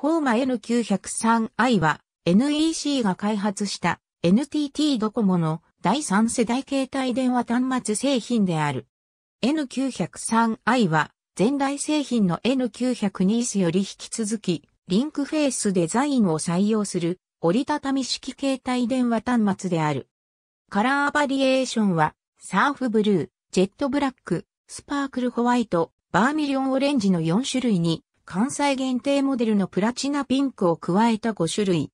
フォーマ N903i は NEC が開発した NTT ドコモの第3世代携帯電話端末製品である。N903i は前代製品の N902S より引き続きリンクフェイスデザインを採用する折りたたみ式携帯電話端末である。カラーバリエーションはサーフブルー、ジェットブラック、スパークルホワイト、バーミリオンオレンジの4種類に関西限定モデルのプラチナピンクを加えた5種類。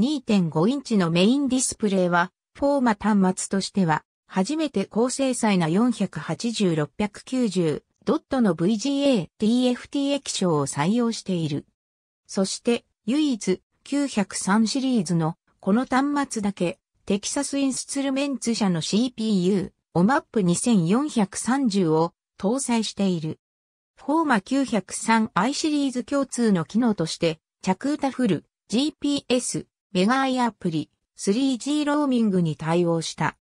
2.5インチのメインディスプレイは、フォーマ端末としては、初めて高精細な480-690ドットの VGA、TFT 液晶を採用している。そして、唯一、903シリーズの、この端末だけ、テキサスインスツルメンツ社の CPU、OMAP2430 を搭載している。フォーマ 903i シリーズ共通の機能として、着歌フル、GPS、メガアイアプリ、3G ローミングに対応した。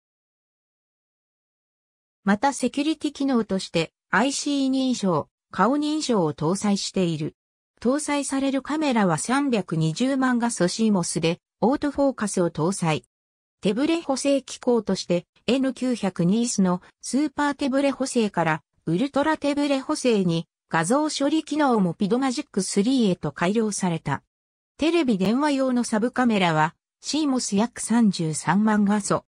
またセキュリティ機能として IC 認証、顔認証を搭載している。搭載されるカメラは320万画素 CMOS でオートフォーカスを搭載。手ブレ補正機構として N920 のスーパー手ブレ補正からウルトラ手ブレ補正に画像処理機能もピドマジック3へと改良された。テレビ電話用のサブカメラは CMOS 約33万画素。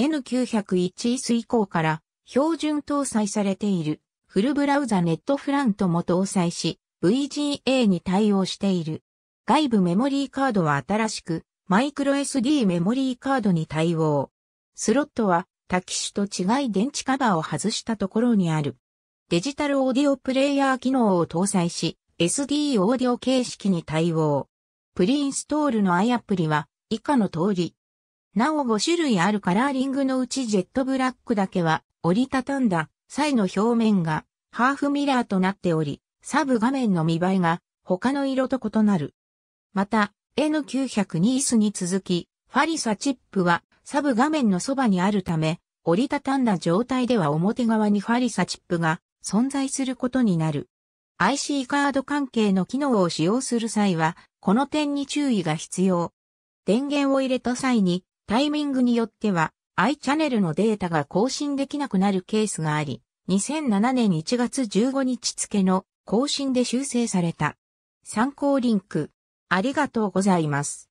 N901 ス以降から標準搭載されているフルブラウザネットフラントも搭載し VGA に対応している。外部メモリーカードは新しくマイクロ SD メモリーカードに対応。スロットは多機種と違い電池カバーを外したところにある。デジタルオーディオプレイヤー機能を搭載し、SD オーディオ形式に対応。プリインストールの i アプリは以下の通り。なお5種類あるカラーリングのうちジェットブラックだけは折りたたんだ際の表面がハーフミラーとなっており、サブ画面の見栄えが他の色と異なる。また、N902 スに続き、ファリサチップはサブ画面のそばにあるため、折りたたんだ状態では表側にファリサチップが存在することになる。IC カード関係の機能を使用する際は、この点に注意が必要。電源を入れた際に、タイミングによっては、i チャンネルのデータが更新できなくなるケースがあり、2007年1月15日付の更新で修正された。参考リンク。ありがとうございます。